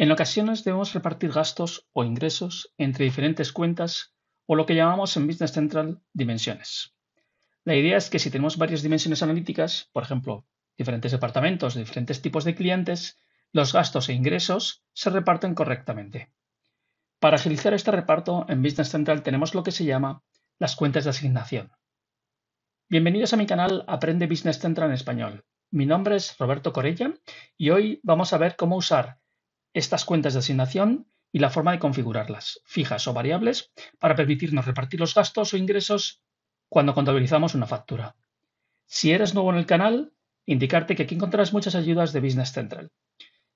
En ocasiones debemos repartir gastos o ingresos entre diferentes cuentas o lo que llamamos en Business Central dimensiones. La idea es que si tenemos varias dimensiones analíticas, por ejemplo, diferentes departamentos, diferentes tipos de clientes, los gastos e ingresos se reparten correctamente. Para agilizar este reparto, en Business Central tenemos lo que se llama las cuentas de asignación. Bienvenidos a mi canal Aprende Business Central en Español. Mi nombre es Roberto Corella y hoy vamos a ver cómo usar estas cuentas de asignación y la forma de configurarlas, fijas o variables, para permitirnos repartir los gastos o ingresos cuando contabilizamos una factura. Si eres nuevo en el canal, indicarte que aquí encontrarás muchas ayudas de Business Central,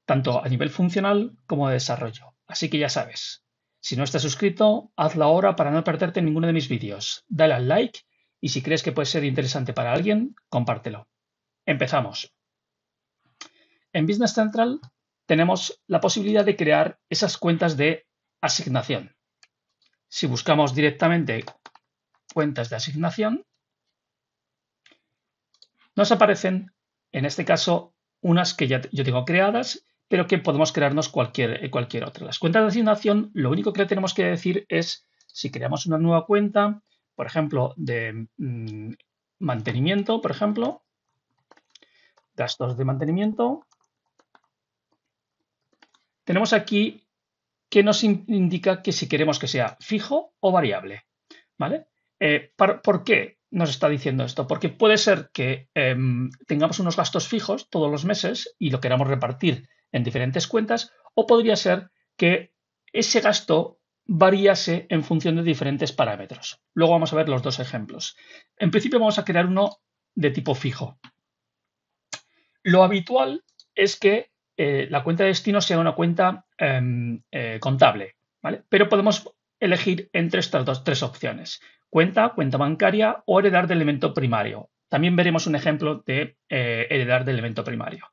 tanto a nivel funcional como de desarrollo. Así que ya sabes, si no estás suscrito, hazlo ahora para no perderte ninguno de mis vídeos. Dale al like y si crees que puede ser interesante para alguien, compártelo. Empezamos. En Business Central tenemos la posibilidad de crear esas cuentas de asignación. Si buscamos directamente cuentas de asignación, nos aparecen, en este caso, unas que ya yo tengo creadas, pero que podemos crearnos cualquier, eh, cualquier otra. Las cuentas de asignación, lo único que tenemos que decir es, si creamos una nueva cuenta, por ejemplo, de mm, mantenimiento, por ejemplo, gastos de mantenimiento, tenemos aquí que nos indica que si queremos que sea fijo o variable. ¿Vale? Eh, ¿Por qué nos está diciendo esto? Porque puede ser que em, tengamos unos gastos fijos todos los meses y lo queramos repartir en diferentes cuentas, o podría ser que ese gasto variase en función de diferentes parámetros. Luego vamos a ver los dos ejemplos. En principio vamos a crear uno de tipo fijo. Lo habitual es que eh, la cuenta de destino sea una cuenta em, eh, contable, ¿vale? Pero podemos elegir entre estas dos, tres opciones, cuenta, cuenta bancaria o heredar de elemento primario. También veremos un ejemplo de eh, heredar de elemento primario.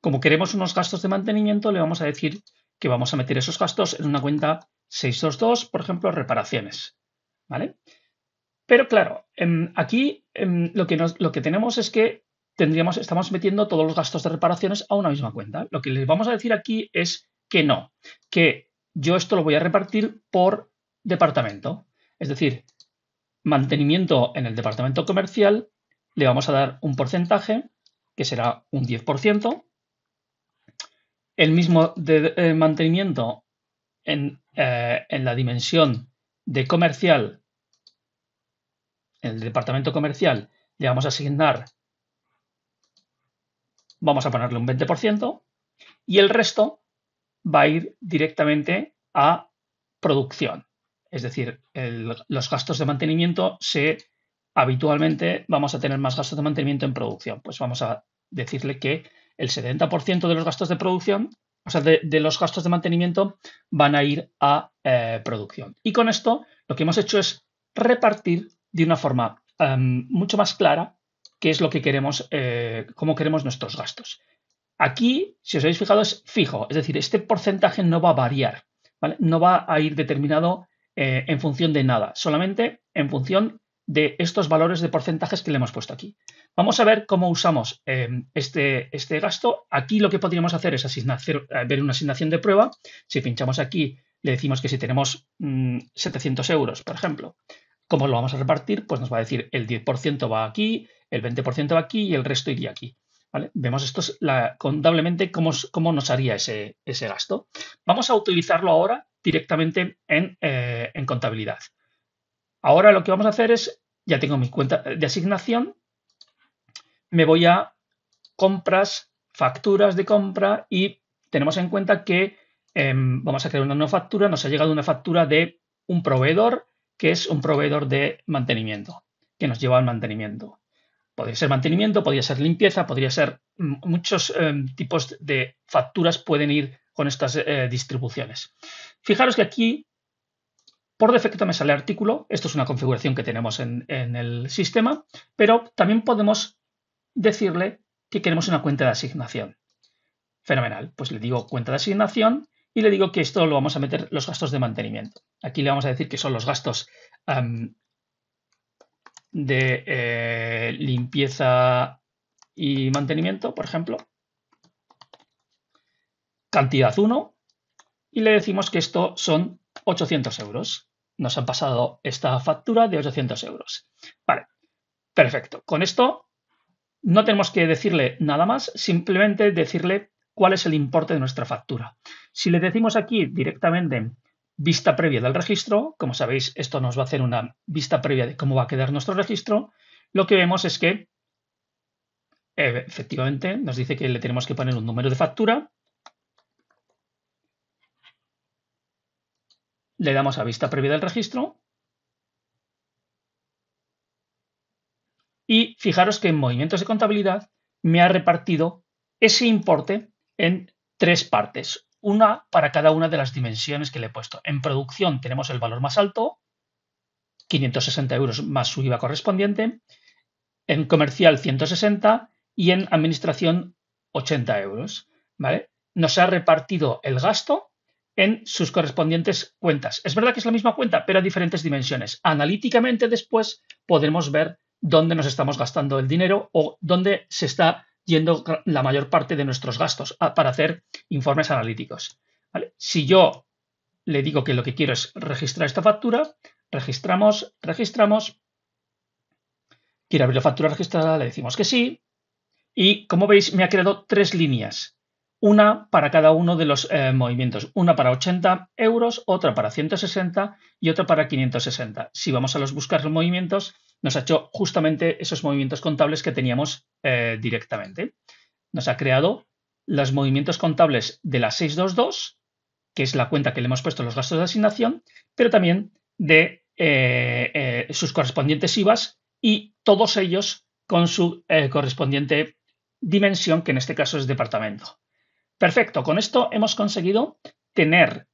Como queremos unos gastos de mantenimiento, le vamos a decir que vamos a meter esos gastos en una cuenta 622, por ejemplo, reparaciones. ¿Vale? Pero claro, em, aquí em, lo que, lo que tenemos es que tendríamos, estamos metiendo todos los gastos de reparaciones a una misma cuenta. Lo que les vamos a decir aquí es que no, que yo esto lo voy a repartir por departamento. Es decir, mantenimiento en el departamento comercial le vamos a dar un porcentaje, que será un 10%. El mismo de, eh, mantenimiento en, eh, en la dimensión de comercial, en el departamento comercial, le vamos a asignar vamos a ponerle un 20% y el resto va a ir directamente a producción. Es decir, los gastos de mantenimiento se habitualmente vamos a tener más gastos de mantenimiento en producción. Pues vamos a decirle que el 70% de los gastos de producción, o sea, de, los gastos de mantenimiento van a ir a eh, producción. Y con esto lo que hemos hecho es repartir de una forma em, mucho más clara qué es lo que queremos, eh, cómo queremos nuestros gastos. Aquí, si os habéis fijado, es fijo, es decir, este porcentaje no va a variar, no va a ir determinado eh, en función de nada, solamente en función de estos valores de porcentajes que le hemos puesto aquí. Vamos a ver cómo usamos em, este, este, gasto. Aquí lo que podríamos hacer es eh, ver una asignación de prueba. Si pinchamos aquí, le decimos que si tenemos 700 mm, euros, por ejemplo, ¿cómo lo vamos a repartir? Pues nos va a decir el 10% va aquí, el 20% va aquí y el resto iría aquí. Vemos esto la, contablemente cómo, nos haría ese, gasto. Vamos a utilizarlo ahora directamente eh, en, contabilidad. Ahora lo que vamos a hacer es, ya tengo mi cuenta de asignación, me voy a compras, facturas de compra y tenemos en cuenta que em, vamos a crear una nueva factura, nos ha llegado una factura de un proveedor que es un proveedor de mantenimiento, que nos lleva al mantenimiento. Podría ser mantenimiento, podría ser limpieza, podría ser mm, muchos em, tipos de facturas pueden ir con estas eh, distribuciones. Fijaros que aquí por defecto me sale artículo, esto es una configuración que tenemos en, el sistema, pero también podemos decirle que queremos una cuenta de asignación. Fenomenal, pues le digo cuenta de asignación y le digo que esto lo vamos a meter los gastos de mantenimiento. Aquí le vamos a decir que son los gastos em, de eh, limpieza y mantenimiento, por ejemplo, cantidad 1, y le decimos que esto son 800 euros. Nos han pasado esta factura de 800 euros. Vale, perfecto. Con esto no tenemos que decirle nada más, simplemente decirle cuál es el importe de nuestra factura. Si le decimos aquí directamente vista previa del registro. Como sabéis, esto nos va a hacer una vista previa de cómo va a quedar nuestro registro. Lo que vemos es que efectivamente nos dice que le tenemos que poner un número de factura. Le damos a vista previa del registro. Y fijaros que en movimientos de contabilidad me ha repartido ese importe en tres partes una para cada una de las dimensiones que le he puesto. En producción tenemos el valor más alto, 560 euros más su IVA correspondiente, en comercial 160 y en administración 80 euros. ¿vale? Nos ha repartido el gasto en sus correspondientes cuentas. Es verdad que es la misma cuenta, pero a diferentes dimensiones. Analíticamente después podemos ver dónde nos estamos gastando el dinero o dónde se está yendo la mayor parte de nuestros gastos ah, para hacer informes analíticos. Si yo le digo que lo que quiero es registrar esta factura, registramos, registramos, quiere abrir la factura registrada, le decimos que sí, y como veis me ha creado tres líneas, una para cada uno de los eh, movimientos, una para 80 euros, otra para 160 y otra para 560. Si vamos a los buscar los movimientos, nos ha hecho justamente esos movimientos contables que teníamos eh, directamente. Nos ha creado los movimientos contables de la 622, que es la cuenta que le hemos puesto los gastos de asignación, pero también de eh, eh, sus correspondientes IVAs y todos ellos con su correspondiente dimensión, que en este caso es departamento. Perfecto, con esto hemos conseguido tener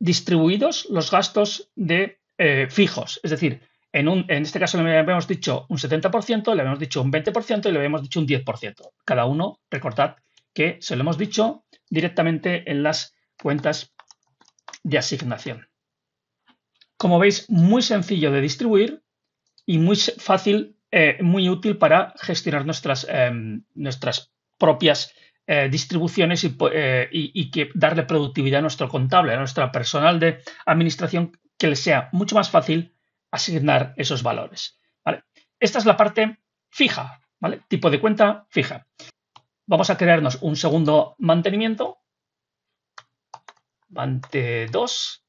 distribuidos los gastos de fijos, es decir, en, este caso le habíamos dicho un 70%, le habíamos dicho un 20% y le habíamos dicho un 10%. Cada uno, recordad que se lo hemos dicho directamente en las cuentas de asignación. Como veis, muy sencillo de distribuir y muy fácil, eh, muy útil para gestionar nuestras, em, nuestras propias eh, distribuciones eh, y, que darle productividad a nuestro contable, a nuestra personal de administración, que le sea mucho más fácil asignar esos valores. Esta es la parte fija, tipo de cuenta fija. Vamos a crearnos un segundo mantenimiento, mante 2,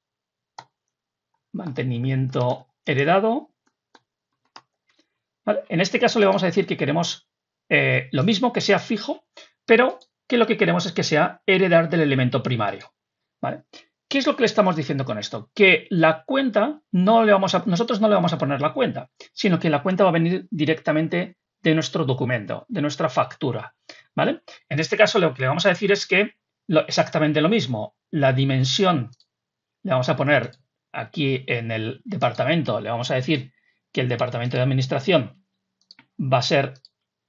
mantenimiento heredado. En este caso le vamos a decir que queremos eh, lo mismo, que sea fijo, pero que lo que queremos es que sea heredar del elemento primario. ¿Qué es lo que le estamos diciendo con esto? Que la cuenta no le vamos a, nosotros no le vamos a poner la cuenta, sino que la cuenta va a venir directamente de nuestro documento, de nuestra factura. ¿Vale? En este caso, lo que le vamos a decir es que exactamente lo mismo. La dimensión le vamos a poner aquí en el departamento, le vamos a decir que el departamento de administración va a ser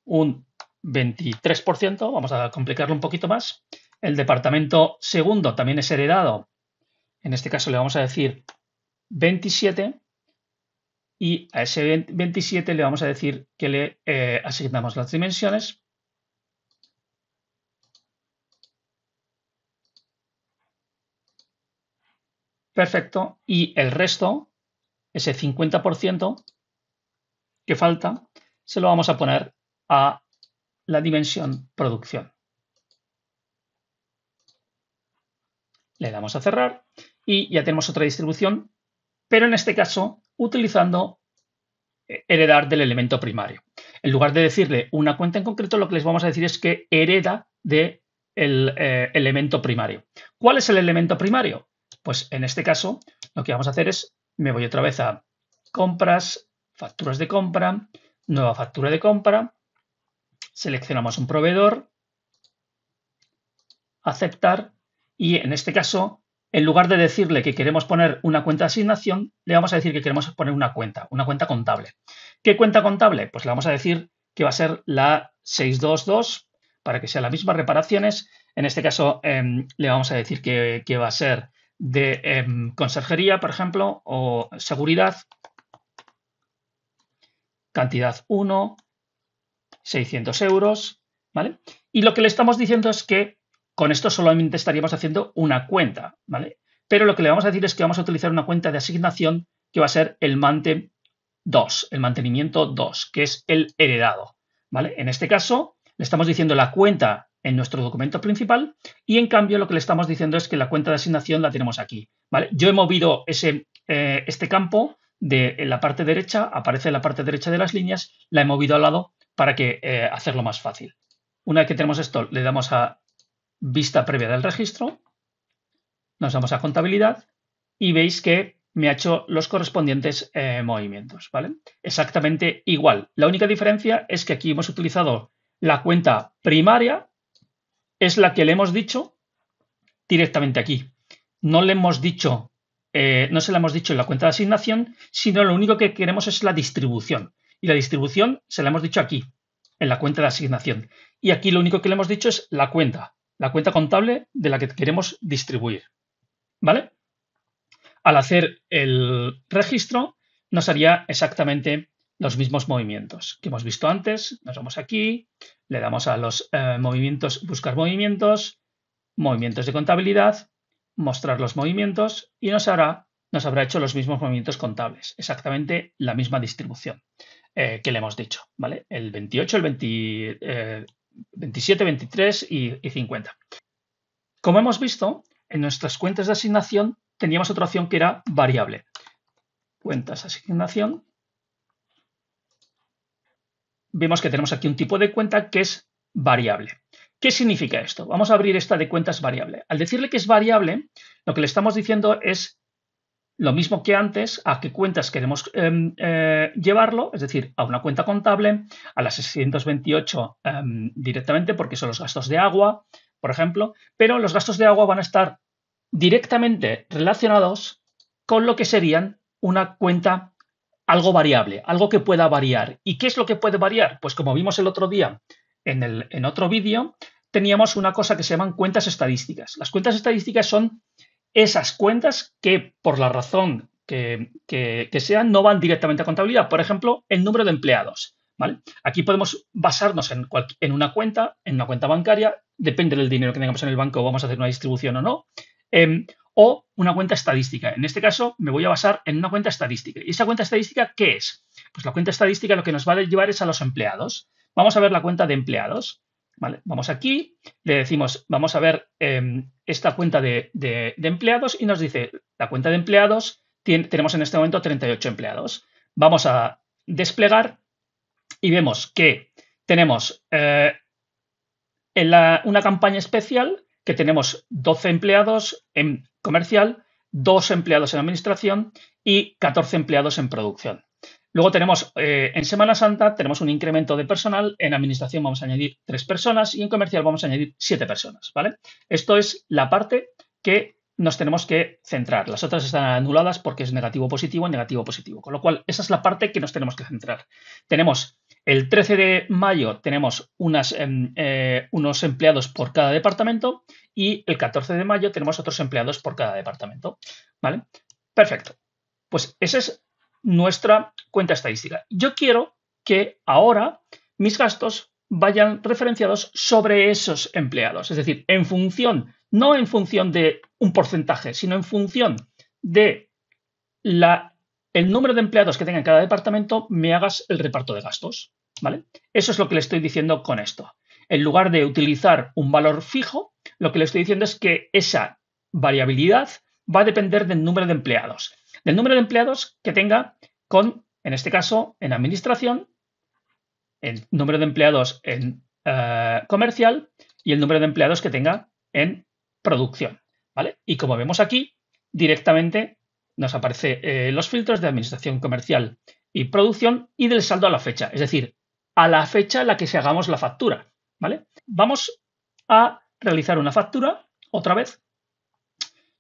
un 23%, vamos a complicarlo un poquito más. El departamento segundo también es heredado en este caso le vamos a decir 27 y a ese 27 le vamos a decir que le eh, asignamos las dimensiones. Perfecto. Y el resto, ese 50% que falta, se lo vamos a poner a la dimensión producción. Le damos a cerrar y ya tenemos otra distribución, pero en este caso utilizando eh, heredar del elemento primario. En lugar de decirle una cuenta en concreto, lo que les vamos a decir es que hereda de el eh, elemento primario. ¿Cuál es el elemento primario? Pues en este caso, lo que vamos a hacer es, me voy otra vez a compras, facturas de compra, nueva factura de compra, seleccionamos un proveedor, aceptar y en este caso en lugar de decirle que queremos poner una cuenta de asignación, le vamos a decir que queremos poner una cuenta, una cuenta contable. ¿Qué cuenta contable? Pues le vamos a decir que va a ser la 622 para que sea la misma reparaciones. En este caso em, le vamos a decir que, va a ser de em, conserjería, por ejemplo, o seguridad, cantidad 1, 600 euros, ¿vale? Y lo que le estamos diciendo es que con esto solamente estaríamos haciendo una cuenta, ¿vale? Pero lo que le vamos a decir es que vamos a utilizar una cuenta de asignación que va a ser el mante 2, el mantenimiento 2, que es el heredado, ¿vale? En este caso, le estamos diciendo la cuenta en nuestro documento principal y en cambio lo que le estamos diciendo es que la cuenta de asignación la tenemos aquí, ¿vale? Yo he movido ese, eh, este campo de la parte derecha, aparece en la parte derecha de las líneas, la he movido al lado para que eh, hacerlo más fácil. Una vez que tenemos esto, le damos a vista previa del registro, nos vamos a contabilidad y veis que me ha hecho los correspondientes eh, movimientos, ¿vale? Exactamente igual. La única diferencia es que aquí hemos utilizado la cuenta primaria, es la que le hemos dicho directamente aquí. No le hemos dicho, eh, no se la hemos dicho en la cuenta de asignación, sino lo único que queremos es la distribución. Y la distribución se la hemos dicho aquí, en la cuenta de asignación. Y aquí lo único que le hemos dicho es la cuenta la cuenta contable de la que queremos distribuir. ¿Vale? Al hacer el registro, nos haría exactamente los mismos movimientos que hemos visto antes. Nos vamos aquí, le damos a los eh, movimientos, buscar movimientos, movimientos de contabilidad, mostrar los movimientos y nos hará nos habrá hecho los mismos movimientos contables, exactamente la misma distribución eh, que le hemos dicho, ¿vale? El 28, el 20, 27, 23 y, 50. Como hemos visto, en nuestras cuentas de asignación teníamos otra opción que era variable. Cuentas asignación. Vemos que tenemos aquí un tipo de cuenta que es variable. ¿Qué significa esto? Vamos a abrir esta de cuentas variable. Al decirle que es variable, lo que le estamos diciendo es lo mismo que antes, a qué cuentas queremos em, eh, llevarlo, es decir, a una cuenta contable, a las 628 em, directamente, porque son los gastos de agua, por ejemplo, pero los gastos de agua van a estar directamente relacionados con lo que serían una cuenta algo variable, algo que pueda variar. ¿Y qué es lo que puede variar? Pues como vimos el otro día en, el, en otro vídeo, teníamos una cosa que se llaman cuentas estadísticas. Las cuentas estadísticas son esas cuentas que por la razón que, sean no van directamente a contabilidad. Por ejemplo, el número de empleados. Aquí podemos basarnos en, una cuenta, en una cuenta bancaria, depende del dinero que tengamos en el banco, vamos a hacer una distribución o no, em, o una cuenta estadística. En este caso, me voy a basar en una cuenta estadística. ¿Y esa cuenta estadística qué es? Pues la cuenta estadística lo que nos va a llevar es a los empleados. Vamos a ver la cuenta de empleados vamos aquí, le decimos, vamos a ver em, esta cuenta de, empleados y nos dice, la cuenta de empleados, tenemos en este momento 38 empleados. Vamos a desplegar y vemos que tenemos eh, en una campaña especial que tenemos 12 empleados en comercial, 2 empleados en administración y 14 empleados en producción. Luego tenemos, eh, en Semana Santa, tenemos un incremento de personal. En administración vamos a añadir tres personas y en comercial vamos a añadir siete personas, ¿vale? Esto es la parte que nos tenemos que centrar. Las otras están anuladas porque es negativo positivo, negativo positivo. Con lo cual, esa es la parte que nos tenemos que centrar. Tenemos el 13 de mayo, tenemos em, eh, unos empleados por cada departamento y el 14 de mayo tenemos otros empleados por cada departamento. ¿Vale? Perfecto. Pues ese es nuestra cuenta estadística. Yo quiero que ahora mis gastos vayan referenciados sobre esos empleados, es decir, en función, no en función de un porcentaje, sino en función de la, el número de empleados que tenga en cada departamento, me hagas el reparto de gastos. ¿vale? Eso es lo que le estoy diciendo con esto. En lugar de utilizar un valor fijo, lo que le estoy diciendo es que esa variabilidad va a depender del número de empleados del número de empleados que tenga con, en este caso, en administración, el número de empleados en eh, comercial y el número de empleados que tenga en producción. ¿vale? Y como vemos aquí, directamente nos aparecen eh, los filtros de administración comercial y producción y del saldo a la fecha, es decir, a la fecha en la que se hagamos la factura. ¿vale? Vamos a realizar una factura, otra vez,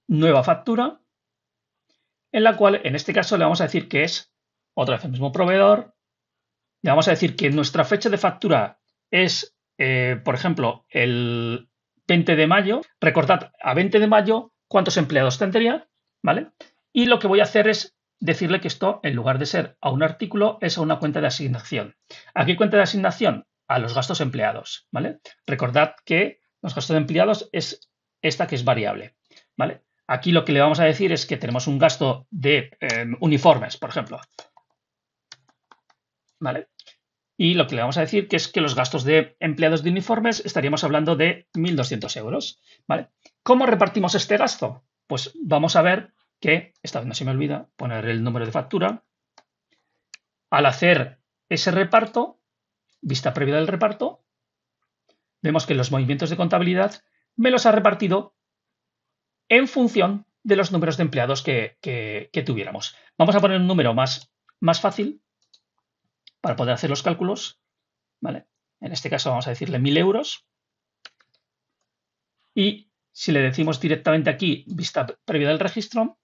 nueva factura, en la cual en este caso le vamos a decir que es otra vez el mismo proveedor, le vamos a decir que nuestra fecha de factura es, eh, por ejemplo, el 20 de mayo, recordad a 20 de mayo cuántos empleados tendría, ¿vale? Y lo que voy a hacer es decirle que esto, en lugar de ser a un artículo, es a una cuenta de asignación. ¿A qué cuenta de asignación? A los gastos empleados, ¿vale? Recordad que los gastos de empleados es esta que es variable, ¿vale? Aquí lo que le vamos a decir es que tenemos un gasto de em, uniformes, por ejemplo. ¿Vale? Y lo que le vamos a decir que es que los gastos de empleados de uniformes estaríamos hablando de 1.200 euros. ¿Vale? ¿Cómo repartimos este gasto? Pues vamos a ver que, esta vez no se me olvida poner el número de factura. Al hacer ese reparto, vista previa del reparto, vemos que los movimientos de contabilidad me los ha repartido en función de los números de empleados que, tuviéramos. Vamos a poner un número más, más fácil para poder hacer los cálculos. En este caso vamos a decirle 1000 euros. Y si le decimos directamente aquí vista previa del registro,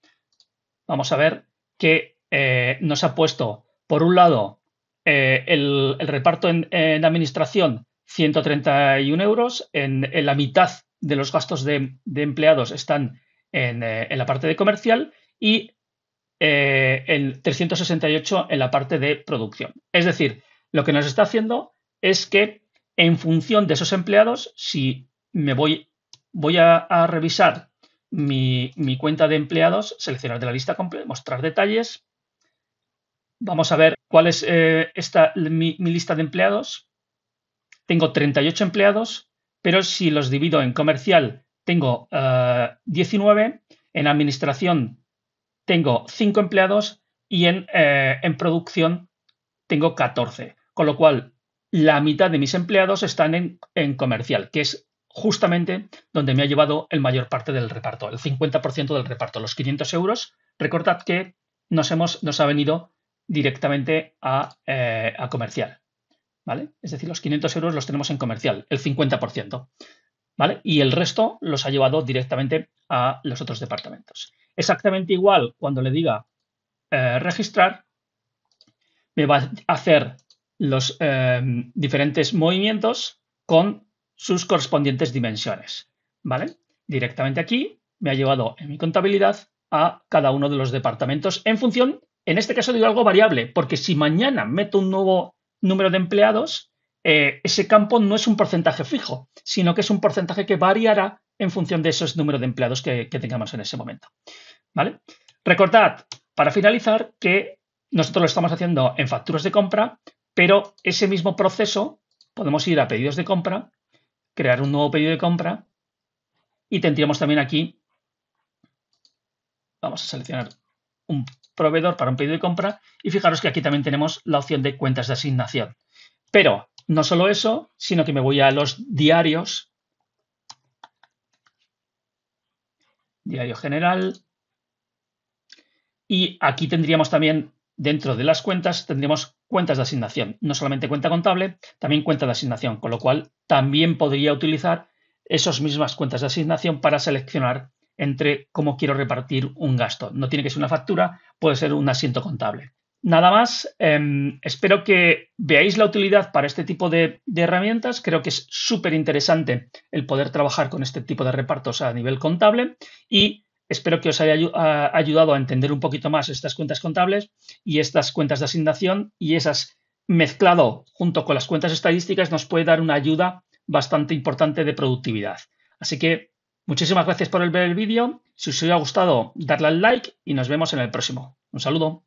vamos a ver que eh, nos ha puesto, por un lado, eh, el, reparto en, administración 131 euros, en la mitad de los gastos de, empleados están eh, en, la parte de comercial y eh, en 368 en la parte de producción. Es decir, lo que nos está haciendo es que en función de esos empleados, si me voy, voy a, revisar mi, cuenta de empleados, seleccionar de la lista completa, mostrar detalles. Vamos a ver cuál es eh, esta, mi lista de empleados. Tengo 38 empleados pero si los divido en comercial tengo 19, eh, en administración tengo 5 empleados y en, eh, producción tengo 14, con lo cual la mitad de mis empleados están en, comercial, que es justamente donde me ha llevado el mayor parte del reparto, el 50% del reparto, los 500 euros. Recordad que nos, hemos, nos ha venido directamente a eh, comercial. ¿vale? Es decir, los 500 euros los tenemos en comercial, el 50%, ¿vale? Y el resto los ha llevado directamente a los otros departamentos. Exactamente igual cuando le diga eh, registrar, me va a hacer los eh, diferentes movimientos con sus correspondientes dimensiones, ¿vale? Directamente aquí me ha llevado en mi contabilidad a cada uno de los departamentos en función, en este caso digo algo variable, porque si mañana meto un nuevo número de empleados, eh, ese campo no es un porcentaje fijo, sino que es un porcentaje que variará en función de esos números de empleados que, que tengamos en ese momento. ¿Vale? Recordad, para finalizar, que nosotros lo estamos haciendo en facturas de compra, pero ese mismo proceso podemos ir a pedidos de compra, crear un nuevo pedido de compra y tendríamos también aquí, vamos a seleccionar un proveedor para un pedido de compra y fijaros que aquí también tenemos la opción de cuentas de asignación. Pero no solo eso, sino que me voy a los diarios, diario general, y aquí tendríamos también, dentro de las cuentas, tendríamos cuentas de asignación, no solamente cuenta contable, también cuenta de asignación, con lo cual también podría utilizar esas mismas cuentas de asignación para seleccionar entre cómo quiero repartir un gasto. No tiene que ser una factura, puede ser un asiento contable. Nada más, em, espero que veáis la utilidad para este tipo de, herramientas. Creo que es súper interesante el poder trabajar con este tipo de repartos a nivel contable y espero que os haya ayudado a entender un poquito más estas cuentas contables y estas cuentas de asignación y esas mezclado junto con las cuentas estadísticas nos puede dar una ayuda bastante importante de productividad. Así que Muchísimas gracias por ver el vídeo, si os ha gustado darle al like y nos vemos en el próximo. Un saludo.